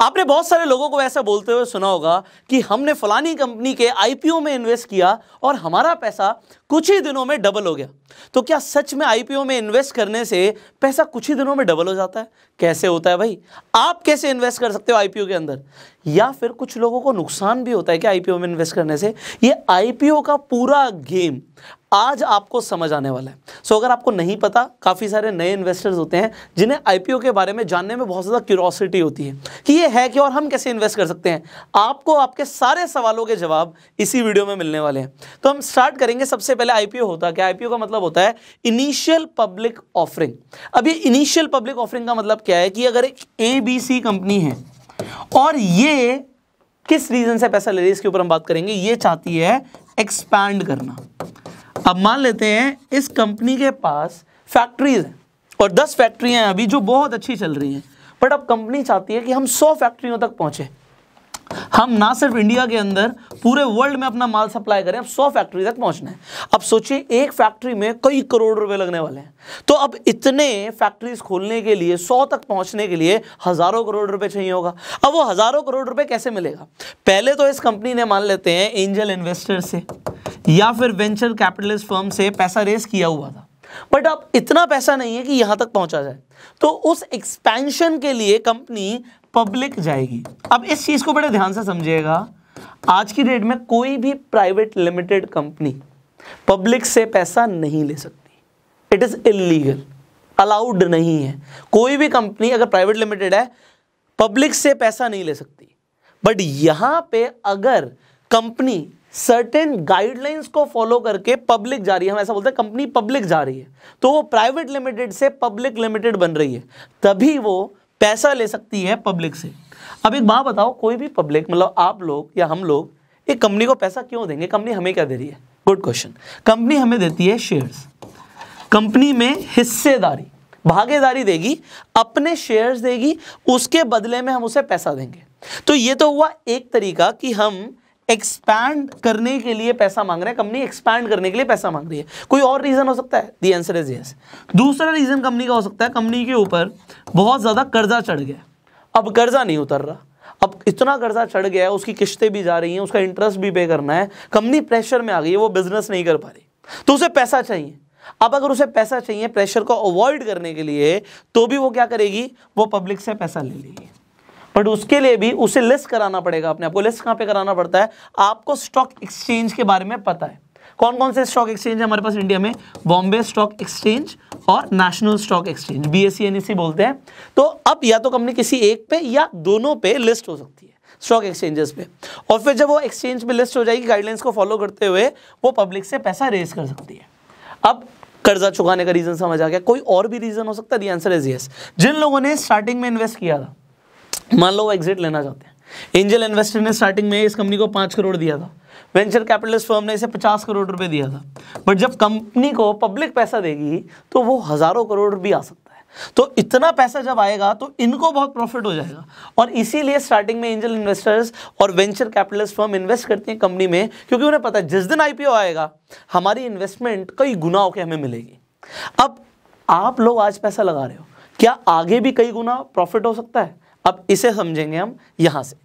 आपने बहुत सारे लोगों को ऐसा बोलते हुए सुना होगा कि हमने फलानी कंपनी के आईपीओ में इन्वेस्ट किया और हमारा पैसा कुछ ही दिनों में डबल हो गया तो क्या सच में आईपीओ में इन्वेस्ट करने से पैसा कुछ ही दिनों में डबल हो जाता है कैसे होता है भाई आप कैसे इन्वेस्ट कर सकते हो आईपीओ के अंदर या फिर कुछ लोगों को नुकसान भी होता है क्या आईपीओ में इन्वेस्ट करने से ये आईपीओ का पूरा गेम आज आपको समझ आने वाला है सो so, अगर आपको नहीं पता काफ़ी सारे नए इन्वेस्टर्स होते हैं जिन्हें आईपीओ के बारे में जानने में बहुत ज़्यादा क्यूरोसिटी होती है कि ये है क्या और हम कैसे इन्वेस्ट कर सकते हैं आपको आपके सारे सवालों के जवाब इसी वीडियो में मिलने वाले हैं तो हम स्टार्ट करेंगे सबसे पहले आईपीओ होता क्या आईपीओ का मतलब होता है इनिशियल पब्लिक ऑफरिंग अब ये इनिशियल पब्लिक ऑफरिंग का मतलब क्या है कि अगर एक ए कंपनी है और ये किस रीज़न से पैसा ले रही है इसके ऊपर हम बात करेंगे ये चाहती है एक्सपैंड करना अब मान लेते हैं इस कंपनी के पास फैक्ट्रीज हैं और दस फैक्ट्रियां हैं अभी जो बहुत अच्छी चल रही हैं बट अब कंपनी चाहती है कि हम सौ फैक्ट्रियों तक पहुँचें हम ना सिर्फ इंडिया के अंदर पूरे वर्ल्ड में अपना माल सप्लाई करें अब सौ फैक्ट्री तक पहुंचना है अब सोचिए एक फैक्ट्री में कई करोड़ रुपए लगने वाले हैं तो अब इतने फैक्ट्रीज खोलने के लिए सौ तक पहुंचने के लिए हज़ारों करोड़ रुपए चाहिए होगा अब वो हज़ारों करोड़ रुपए कैसे मिलेगा पहले तो इस कंपनी ने मान लेते हैं एंजल इन्वेस्टर से या फिर वेंचर कैपिटलिस्ट फर्म से पैसा रेस किया हुआ था बट अब इतना पैसा नहीं है कि यहां तक पहुंचा जाए तो उस एक्सपेंशन के लिए कंपनी पब्लिक जाएगी अब इस चीज़ को बड़े ध्यान से समझिएगा आज की डेट में कोई भी प्राइवेट लिमिटेड कंपनी पब्लिक से पैसा नहीं ले सकती इट इज़ इलीगल अलाउड नहीं है कोई भी कंपनी अगर प्राइवेट लिमिटेड है पब्लिक से पैसा नहीं ले सकती बट यहां पे अगर कंपनी सर्टेन गाइडलाइंस को फॉलो करके पब्लिक जा रही है हम ऐसा बोलते हैं कंपनी पब्लिक जा रही है तो वो प्राइवेट लिमिटेड से पब्लिक लिमिटेड बन रही है तभी वो पैसा ले सकती है पब्लिक से अब एक बात बताओ कोई भी पब्लिक मतलब आप लोग या हम लोग एक कंपनी को पैसा क्यों देंगे कंपनी हमें क्या दे रही है गुड क्वेश्चन कंपनी हमें देती है शेयर्स कंपनी में हिस्सेदारी भागीदारी देगी अपने शेयर्स देगी उसके बदले में हम उसे पैसा देंगे तो ये तो हुआ एक तरीका कि हम एक्सपैंड करने के लिए पैसा मांग रहा है कंपनी एक्सपैंड करने के लिए पैसा मांग रही है कोई और रीज़न हो सकता है दी आंसर इज यस दूसरा रीज़न कंपनी का हो सकता है कंपनी के ऊपर बहुत ज़्यादा कर्जा चढ़ गया अब कर्जा नहीं उतर रहा अब इतना कर्जा चढ़ गया है उसकी किस्तें भी जा रही हैं उसका इंटरेस्ट भी पे करना है कंपनी प्रेशर में आ गई है वो बिजनेस नहीं कर पा रही तो उसे पैसा चाहिए अब अगर उसे पैसा चाहिए प्रेशर को अवॉइड करने के लिए तो भी वो क्या करेगी वो पब्लिक से पैसा ले लेगी बट उसके लिए भी उसे लिस्ट कराना पड़ेगा अपने आपको लिस्ट कहाँ पे कराना पड़ता है आपको स्टॉक एक्सचेंज के बारे में पता है कौन कौन से स्टॉक एक्सचेंज है हमारे पास इंडिया में बॉम्बे स्टॉक एक्सचेंज और national stock exchange B S बोलते हैं तो अब या तो कंपनी किसी एक पे या दोनों पे लिस्ट हो सकती है स्टॉक एक्सचेंजेस पे और फिर जब वो एक्सचेंज पे लिस्ट हो जाएगी गाइडलाइंस को फॉलो करते हुए वो पब्लिक से पैसा रेज कर सकती है अब कर्जा चुकाने का रीज़न समझ आ गया कोई और भी रीज़न हो सकता है दी आंसर इज यस जिन लोगों ने स्टार्टिंग में इन्वेस्ट किया था मान लो वो एग्जिट लेना चाहते हैं एंजल इन्वेस्टर ने स्टार्टिंग में इस कंपनी को पाँच करोड़ दिया था वेंचर कैपिटलिस्ट फर्म ने इसे पचास करोड़ रुपए दिया था बट जब कंपनी को पब्लिक पैसा देगी तो वो हज़ारों करोड़ भी आ सकता है तो इतना पैसा जब आएगा तो इनको बहुत प्रॉफिट हो जाएगा और इसीलिए स्टार्टिंग में एंजल इन्वेस्टर्स और वेंचर कैपिटलिस्ट फर्म इन्वेस्ट करती हैं कंपनी में क्योंकि उन्हें पता है जिस दिन आईपीओ आएगा हमारी इन्वेस्टमेंट कई गुना होकर हमें मिलेगी अब आप लोग आज पैसा लगा रहे हो क्या आगे भी कई गुना प्रॉफिट हो सकता है अब इसे समझेंगे हम यहां से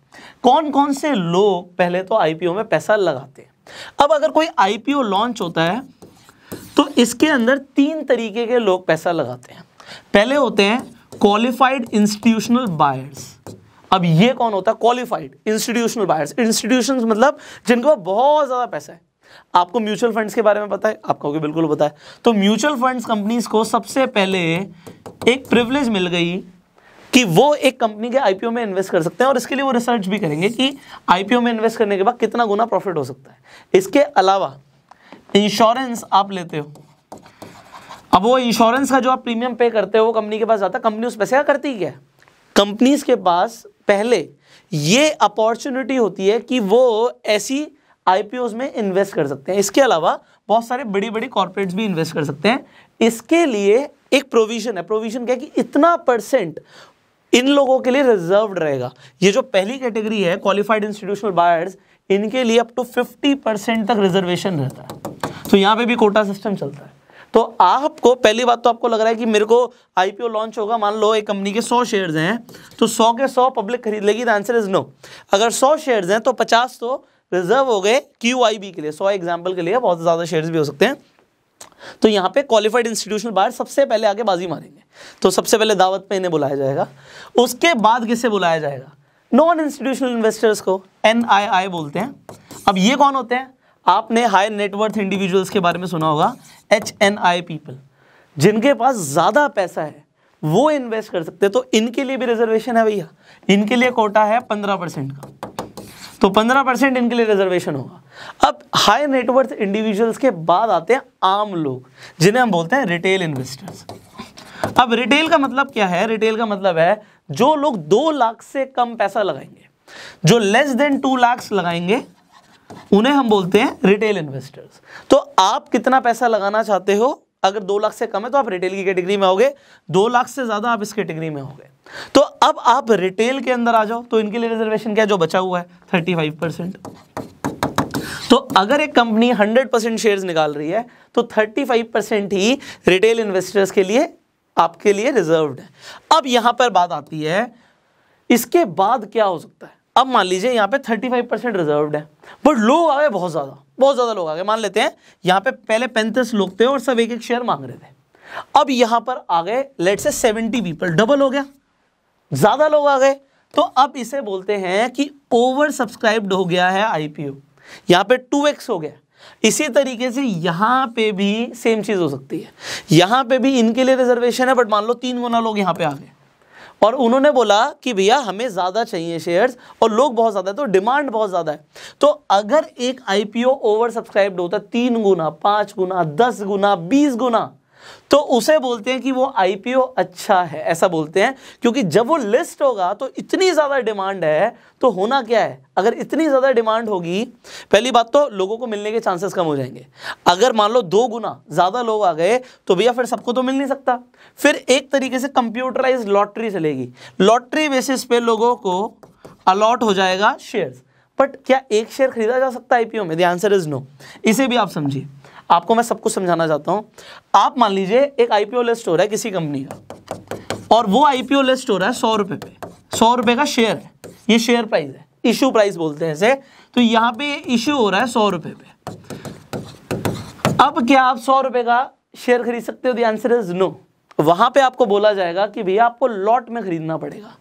कौन कौन से लोग पहले तो आईपीओ में पैसा लगाते हैं अब अगर कोई आईपीओ लॉन्च होता है तो इसके अंदर तीन तरीके के लोग पैसा लगाते हैं पहले होते हैं क्वालिफाइड इंस्टीट्यूशनल बायर्स अब ये कौन होता है क्वालिफाइड इंस्टीट्यूशनल बायर्स इंस्टीट्यूशन मतलब जिनको बहुत ज़्यादा पैसा है आपको म्यूचुअल फंड्स के बारे में पता है आपको बिल्कुल पता है तो म्यूचुअल फंड्स कंपनीज को सबसे पहले एक प्रिविलेज मिल गई कि वो एक कंपनी के आईपीओ में इन्वेस्ट कर सकते हैं और इसके लिए वो रिसर्च भी करेंगे कि आईपीओ में इन्वेस्ट करने के बाद कितना गुना प्रॉफिट हो सकता है इसके अलावा इंश्योरेंस आप लेते हो अब वो इंश्योरेंस का जो आप प्रीमियम पे करते हो वो कंपनी के पास जाता है कंपनी उस पैसे का करती क्या कंपनीज के पास पहले ये अपॉर्चुनिटी होती है कि वो ऐसी आईपीओ में इन्वेस्ट कर सकते हैं इसके अलावा बहुत सारे बड़ी बड़ी कॉर्पोरेट्स भी इन्वेस्ट कर सकते हैं इसके लिए एक प्रोविजन है प्रोविजन क्या है कि इतना परसेंट इन लोगों के लिए रिजर्व रहेगा ये जो पहली कैटेगरी है क्वालिफाइड इंस्टीट्यूशनल बायर्स इनके लिए अप टू फिफ्टी परसेंट तक रिजर्वेशन रहता है तो यहाँ पे भी कोटा सिस्टम चलता है तो आपको पहली बात तो आपको लग रहा है कि मेरे को आईपीओ लॉन्च होगा मान लो एक कंपनी के 100 शेयर्स हैं तो 100 के 100 पब्लिक खरीद लेगी द आंसर इज नो अगर 100 शेयर्स हैं तो 50 तो रिजर्व हो गए क्यू के लिए सौ एग्जाम्पल के लिए बहुत ज़्यादा शेयर भी हो सकते हैं तो यहां पे क्वालिफाइड इंस्टीट्यूशनल बायर सबसे पहले आगे बाजी मारेंगे तो सबसे पहले दावत पे इन्हें बुलाया जाएगा उसके बाद किसे बुलाया जाएगा नॉन इंस्टीट्यूशनल इन्वेस्टर्स को एन बोलते हैं अब ये कौन होते हैं आपने हाई नेटवर्थ इंडिविजुअल्स के बारे में सुना होगा एच एन आई पीपल जिनके पास ज़्यादा पैसा है वो इन्वेस्ट कर सकते हैं तो इनके लिए भी रिजर्वेशन है भैया इनके लिए कोटा है पंद्रह परसेंट का तो 15 परसेंट इनके लिए रिजर्वेशन होगा अब हाई नेटवर्थ इंडिविजुअल्स के बाद आते हैं आम लोग जिन्हें हम बोलते हैं रिटेल इन्वेस्टर्स अब रिटेल का मतलब क्या है रिटेल का मतलब है जो लोग दो लाख से कम पैसा लगाएंगे जो लेस देन टू लाख लगाएंगे उन्हें हम बोलते हैं रिटेल इन्वेस्टर्स तो आप कितना पैसा लगाना चाहते हो अगर दो लाख से कम है तो आप रिटेल की कैटेगरी में होगे दो लाख से ज़्यादा आप इस कैटेगरी में होगे तो अब आप रिटेल के अंदर आ जाओ तो इनके लिए रिजर्वेशन क्या जो बचा हुआ है थर्टी फाइव परसेंट तो अगर एक कंपनी हंड्रेड परसेंट शेयर निकाल रही है तो थर्टी फाइव परसेंट ही रिटेल इन्वेस्टर्स के लिए आपके लिए रिजर्व है अब यहां पर बात आती है इसके बाद क्या हो सकता है अब मान लीजिए यहाँ पे 35 परसेंट रिजर्व है बट लोग आ गए बहुत ज़्यादा बहुत ज़्यादा लोग आ गए मान लेते हैं यहाँ पे पहले पैंतीस लोग थे और सब एक एक शेयर मांग रहे थे अब यहाँ पर आ गए लेट से सेवेंटी पीपल डबल हो गया ज़्यादा लोग आ गए तो अब इसे बोलते हैं कि ओवर सब्सक्राइब्ड हो गया है आईपीओ यहाँ पे एक्स हो गया इसी तरीके से यहाँ पे भी सेम चीज़ हो सकती है यहाँ पे भी इनके लिए रिजर्वेशन है बट मान लो तीन गुना लोग यहाँ पे आ गए और उन्होंने बोला कि भैया हमें ज़्यादा चाहिए शेयर्स और लोग बहुत ज़्यादा है तो डिमांड बहुत ज़्यादा है तो अगर एक आईपीओ ओवर सब्सक्राइब्ड होता तीन गुना पाँच गुना दस गुना बीस गुना तो उसे बोलते हैं कि वो आईपीओ अच्छा है ऐसा बोलते हैं क्योंकि जब वो लिस्ट होगा तो इतनी ज़्यादा डिमांड है तो होना क्या है अगर इतनी ज़्यादा डिमांड होगी पहली बात तो लोगों को मिलने के चांसेस कम हो जाएंगे अगर मान लो दो गुना ज़्यादा लोग आ गए तो भैया फिर सबको तो मिल नहीं सकता फिर एक तरीके से कंप्यूटराइज लॉटरी चलेगी लॉटरी बेसिस पे लोगों को अलॉट हो जाएगा शेयर बट क्या एक शेयर खरीदा जा सकता है आईपीओ में द आंसर इज नो इसे भी आप समझिए आपको मैं सब कुछ समझाना चाहता हूं आप मान लीजिए एक आईपीओ लिस्ट हो रहा है किसी कंपनी का और वो आईपीओ लिस्ट हो रहा है सौ रुपए पे सौ रुपए का शेयर है ये शेयर प्राइस है इशू प्राइस बोलते हैं इसे तो यहां पे इशू हो रहा है सौ रुपए पे अब क्या आप सौ रुपए का शेयर खरीद सकते हो द आंसर इज नो वहां पे आपको बोला जाएगा कि भैया आपको लॉट में खरीदना पड़ेगा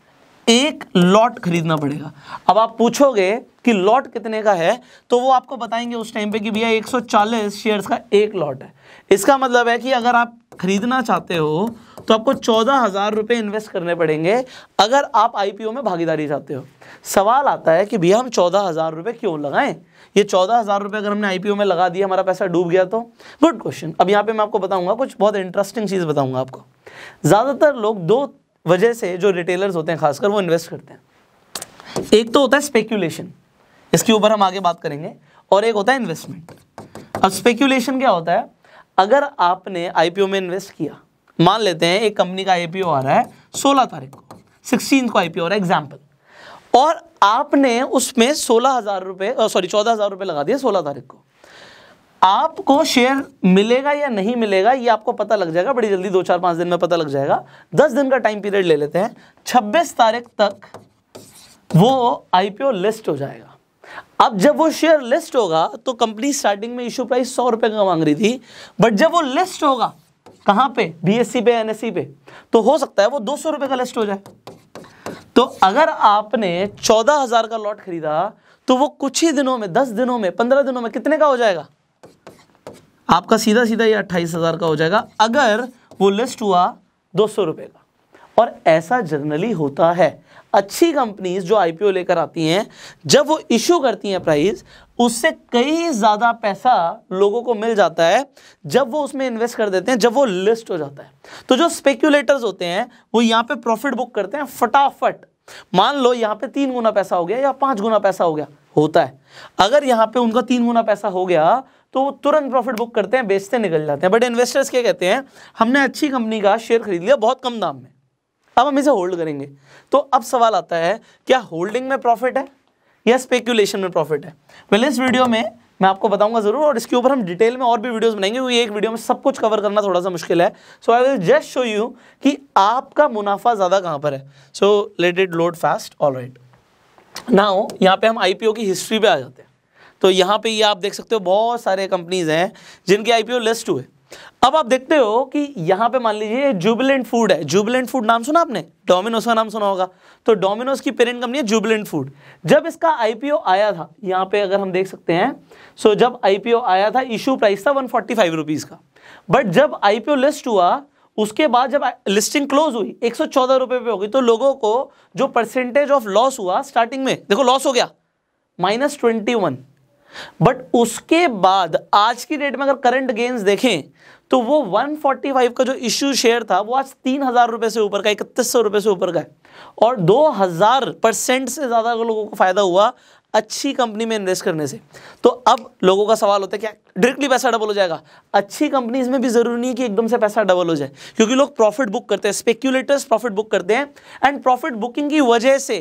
एक लॉट खरीदना पड़ेगा अब आप पूछोगे कि लॉट कितने का है तो वो आपको बताएंगे उस टाइम पे कि भैया 140 शेयर्स का एक लॉट है इसका मतलब है कि अगर आप खरीदना चाहते हो तो आपको चौदह हज़ार रुपये इन्वेस्ट करने पड़ेंगे अगर आप आईपीओ में भागीदारी चाहते हो सवाल आता है कि भैया हम चौदह हज़ार रुपये क्यों लगाएं ये चौदह हज़ार रुपये अगर हमने आईपीओ में लगा दिया हमारा पैसा डूब गया तो गुड क्वेश्चन अब यहाँ पे मैं आपको बताऊंगा कुछ बहुत इंटरेस्टिंग चीज़ बताऊंगा आपको ज़्यादातर लोग दो वजह से जो रिटेलर्स होते हैं खासकर वो इन्वेस्ट करते हैं एक तो होता है स्पेक्यूलेशन इसके ऊपर हम आगे बात करेंगे और एक होता है इन्वेस्टमेंट अब स्पेक्यूलेशन क्या होता है अगर आपने आईपीओ में इन्वेस्ट किया मान लेते हैं एक कंपनी का आईपीओ आ रहा है सोलह तारीख को सिक्सटीन को आईपीओ आ रहा है एग्जाम्पल और आपने उसमें सोलह हज़ार रुपये सॉरी चौदह हज़ार रुपये लगा दिए सोलह तारीख को आपको शेयर मिलेगा या नहीं मिलेगा ये आपको पता लग जाएगा बड़ी जल्दी दो चार पांच दिन में पता लग जाएगा दस दिन का टाइम पीरियड ले लेते हैं छब्बीस तारीख तक वो आईपीओ लिस्ट हो जाएगा अब जब वो शेयर लिस्ट होगा तो कंपनी स्टार्टिंग में इश्यू प्राइस सौ रुपए का मांग रही थी बट जब वो लिस्ट होगा कहां पे बीएससी e पे एनएससी e पे तो हो सकता है वो दो सौ रुपए का लिस्ट हो जाए तो अगर आपने चौदह हजार का लॉट खरीदा तो वो कुछ ही दिनों में दस दिनों में पंद्रह दिनों में कितने का हो जाएगा आपका सीधा सीधा ये अट्ठाईस हज़ार का हो जाएगा अगर वो लिस्ट हुआ दो सौ रुपए का और ऐसा जनरली होता है अच्छी कंपनीज जो आईपीओ लेकर आती हैं जब वो इशू करती हैं प्राइस उससे कई ज़्यादा पैसा लोगों को मिल जाता है जब वो उसमें इन्वेस्ट कर देते हैं जब वो लिस्ट हो जाता है तो जो स्पेक्यूलेटर्स होते हैं वो यहां पे प्रॉफिट बुक करते हैं फटाफट मान लो यहां पे तीन गुना पैसा हो गया या पांच गुना पैसा हो गया होता है अगर यहां पे उनका तीन गुना पैसा हो गया तो वो तुरंत प्रॉफिट बुक करते हैं बेचते निकल जाते हैं बट इन्वेस्टर्स क्या कहते हैं हमने अच्छी कंपनी का शेयर खरीद लिया बहुत कम दाम में अब हम इसे होल्ड करेंगे तो अब सवाल आता है क्या होल्डिंग में प्रॉफिट है या स्पेक्यूलेशन में प्रॉफिट है पहले इस वीडियो में मैं आपको बताऊंगा जरूर और इसके ऊपर हम डिटेल में और भी वीडियोस बनाएंगे क्योंकि एक वीडियो में सब कुछ कवर करना थोड़ा सा मुश्किल है so I will just show you कि आपका मुनाफा ज़्यादा कहाँ पर है so let it load fast all right now यहाँ पे हम आईपीओ की हिस्ट्री पे आ जाते हैं तो यहाँ पे ये आप देख सकते हो बहुत सारे कंपनीज हैं जिनके आईपीओ लिस्ट हुए अब आप देखते हो कि यहाँ पे मान लीजिए जुबिलेंट फूड है जुबिलेंट फूड नाम सुना आपने डोमिनोज का नाम सुना होगा तो डोमिनोज की पेरेंट कंपनी है जुबिलेंट फूड जब इसका आईपीओ आया था यहाँ पे अगर हम देख सकते हैं सो जब आईपीओ आया था इशू प्राइस था वन फोर्टी फाइव रुपीज़ का बट जब आईपीओ लिस्ट हुआ उसके बाद जब लिस्टिंग क्लोज हुई एक सौ चौदह रुपए पे हो गई तो लोगों को जो परसेंटेज ऑफ लॉस हुआ स्टार्टिंग में देखो लॉस हो गया माइनस ट्वेंटी वन बट उसके बाद आज की डेट में अगर करंट गेंस देखें तो वो 145 का जो इश्यू शेयर था वो आज तीन हज़ार रुपए से ऊपर का इकतीस सौ रुपए से ऊपर का है और 2000 परसेंट से ज़्यादा लोगों को फ़ायदा हुआ अच्छी कंपनी में इन्वेस्ट करने से तो अब लोगों का सवाल होता है क्या डायरेक्टली पैसा डबल हो जाएगा अच्छी कंपनीज में भी ज़रूरी नहीं है कि एकदम से पैसा डबल हो जाए क्योंकि लोग प्रॉफिट बुक करते हैं स्पेक्यूलेटर्स प्रॉफिट बुक करते हैं एंड प्रॉफिट बुकिंग की वजह से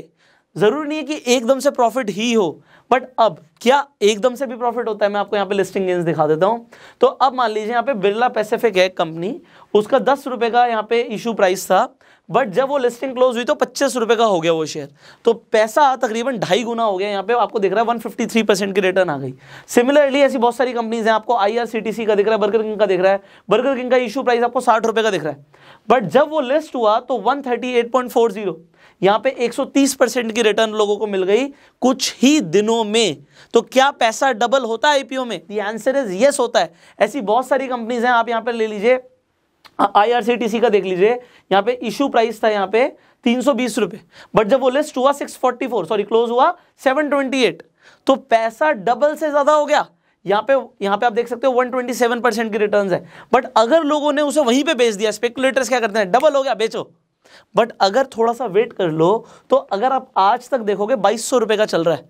ज़रूरी नहीं है कि एकदम से प्रॉफिट ही हो बट अब क्या एकदम से भी प्रॉफिट होता है मैं आपको यहाँ पे लिस्टिंग गेंस दिखा देता हूँ तो अब मान लीजिए यहाँ पे बिरला पैसिफिक है कंपनी उसका दस रुपये का यहाँ पे इशू प्राइस था बट जब वो लिस्टिंग क्लोज हुई तो पच्चीस रुपए का हो गया वो शेयर तो पैसा तकरीबन ढाई गुना हो गया यहाँ पे आपको दिख रहा है वन फिफ्टी थ्री परसेंट की रिटर्न आ गई सिमिलरली ऐसी बहुत सारी कंपनीज हैं आपको I R C T C का दिख रहा है बर्गर किंग का दिख रहा है बर्गर किंग का इशू प्राइस आपको साठ रुपए का दिख रहा है बट जब वो लिस्ट हुआ तो one thirty eight point four zero यहाँ पे 130 परसेंट की रिटर्न लोगों को मिल गई कुछ ही दिनों में तो क्या पैसा डबल होता है आईपीओ में दी आंसर इज यस होता है ऐसी बहुत सारी कंपनीज हैं आप यहाँ पर ले लीजिए आईआरसीटीसी का देख लीजिए यहाँ पे इशू प्राइस था यहाँ पे तीन सौ बीस रुपए बट जब वो लिस्ट हुआ six forty four sorry close हुआ सेवन ट्वेंटी एट तो पैसा डबल से ज्यादा हो गया यहाँ पे यहाँ पे आप देख सकते हो 127 परसेंट की रिटर्न है बट अगर लोगों ने उसे वहीं पे बेच दिया स्पेकुलेटर्स क्या करते हैं डबल हो गया बेचो बट अगर थोड़ा सा वेट कर लो तो अगर आप आज तक देखोगे बाईस सौ रुपए का चल रहा है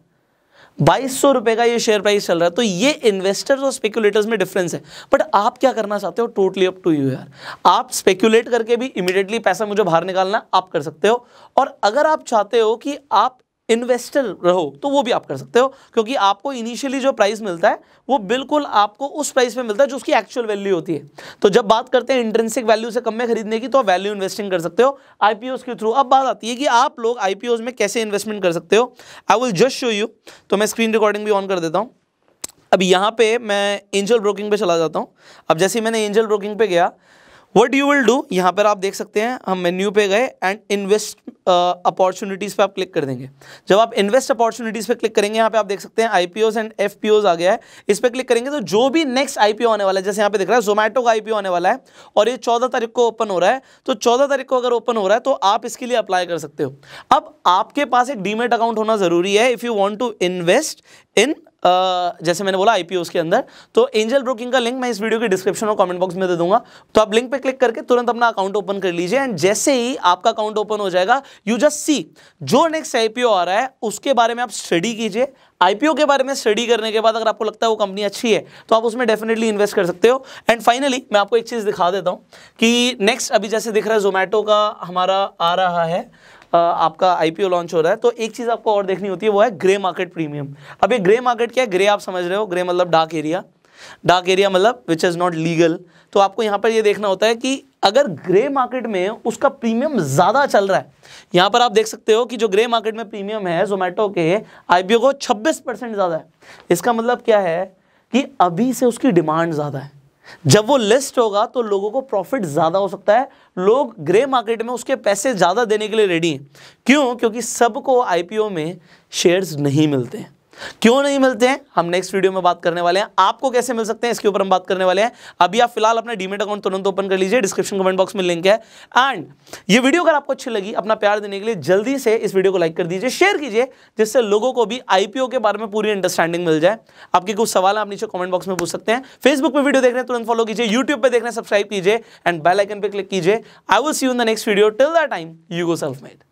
बाईस सौ का ये शेयर प्राइस चल रहा है तो ये इन्वेस्टर्स और स्पेकुलेटर्स में डिफरेंस है बट आप क्या करना चाहते हो टोटली अप टू यू यार आप स्पेकुलेट करके भी इमिडिएटली पैसा मुझे बाहर निकालना आप कर सकते हो और अगर आप चाहते हो कि आप इन्वेस्टर रहो तो वो भी आप कर सकते हो क्योंकि आपको इनिशियली जो प्राइस मिलता है वो बिल्कुल आपको उस प्राइस में मिलता है जो उसकी एक्चुअल वैल्यू होती है तो जब बात करते हैं इंट्रेंसिक वैल्यू से कम में खरीदने की तो आप वैल्यू इन्वेस्टिंग कर सकते हो आईपीओज के थ्रू अब बात आती है कि आप लोग आईपीओज में कैसे इन्वेस्टमेंट कर सकते हो I will just show you तो मैं स्क्रीन रिकॉर्डिंग भी ऑन कर देता हूँ अब यहाँ पे मैं एंजल ब्रोकिंग पे चला जाता हूँ अब जैसे ही मैंने एंजल ब्रोकिंग पे गया वट यू विल डू यहाँ पर आप देख सकते हैं हम मेन्यू पे गए एंड इन्वेस्ट अपॉर्चुनिटीज़ पे आप क्लिक कर देंगे जब आप इन्वेस्ट अपॉर्चुनिटीज़ पे क्लिक करेंगे यहाँ पे आप देख सकते हैं आई एंड एफ आ गया है इस पर क्लिक करेंगे तो जो भी नेक्स्ट आई आने वाला है जैसे यहाँ पे दिख रहा है जोमेटो का आई आने वाला है और ये चौदह तारीख को ओपन हो रहा है तो चौदह तारीख को अगर ओपन हो रहा है तो आप इसके लिए अप्लाई कर सकते हो अब आपके पास एक डीमेट अकाउंट होना ज़रूरी है if you want to invest in जैसे मैंने बोला आईपीओ के अंदर तो एंजल ब्रोकिंग का लिंक मैं इस वीडियो के डिस्क्रिप्शन और कमेंट बॉक्स में दे दूंगा तो आप लिंक पे क्लिक करके तुरंत अपना अकाउंट ओपन कर लीजिए एंड जैसे ही आपका अकाउंट ओपन हो जाएगा यू जस्ट सी जो नेक्स्ट आईपीओ आ रहा है उसके बारे में आप स्टडी कीजिए आईपीओ के बारे में स्टडी करने के बाद अगर आपको लगता है वो कंपनी अच्छी है तो आप उसमें डेफिनेटली इन्वेस्ट कर सकते हो एंड फाइनली मैं आपको एक चीज़ दिखा देता हूँ कि नेक्स्ट अभी जैसे दिख रहा है जोमेटो का हमारा आ रहा है आपका आईपीओ लॉन्च हो रहा है तो एक चीज़ आपको और देखनी होती है वो है ग्रे मार्केट प्रीमियम अब ये ग्रे मार्केट क्या है ग्रे आप समझ रहे हो ग्रे मतलब डार्क एरिया डार्क एरिया मतलब विच इज़ नॉट लीगल तो आपको यहाँ पर ये देखना होता है कि अगर ग्रे मार्केट में उसका प्रीमियम ज़्यादा चल रहा है यहाँ पर आप देख सकते हो कि जो ग्रे मार्केट में प्रीमियम है जोमेटो के आईपीओ को 26 परसेंट ज़्यादा है इसका मतलब क्या है कि अभी से उसकी डिमांड ज़्यादा है जब वो लिस्ट होगा तो लोगों को प्रॉफिट ज़्यादा हो सकता है लोग ग्रे मार्केट में उसके पैसे ज़्यादा देने के लिए रेडी हैं क्यों क्योंकि सबको आईपीओ में शेयर्स नहीं मिलते हैं क्यों नहीं मिलते हैं हम नेक्स्ट वीडियो में बात करने वाले हैं आपको कैसे मिल सकते हैं इसके ऊपर हम बात करने वाले हैं अभी आप फिलहाल अपना डीमेट अकाउंट तुरंत ओपन कर लीजिए डिस्क्रिप्शन कमेंट बॉक्स में लिंक है एंड ये वीडियो अगर आपको अच्छी लगी अपना प्यार देने के लिए जल्दी से इस वीडियो को लाइक कर दीजिए शेयर कीजिए जिससे लोगों को भी आईपीओ के बारे में पूरी अंडरस्टैंडिंग मिल जाए आपके कुछ सवाल आप नीचे कमेंट बॉक्स में पूछ सकते हैं फेसबुक पर वीडियो देख रहे हैं तुरंत फॉलो कीजिए यूट्यूब पर देख रहे हैं सब्सक्राइब कीजिए एंड बेलाइकन पर क्लिक कीजिए I will see you in the next video till the time you go self made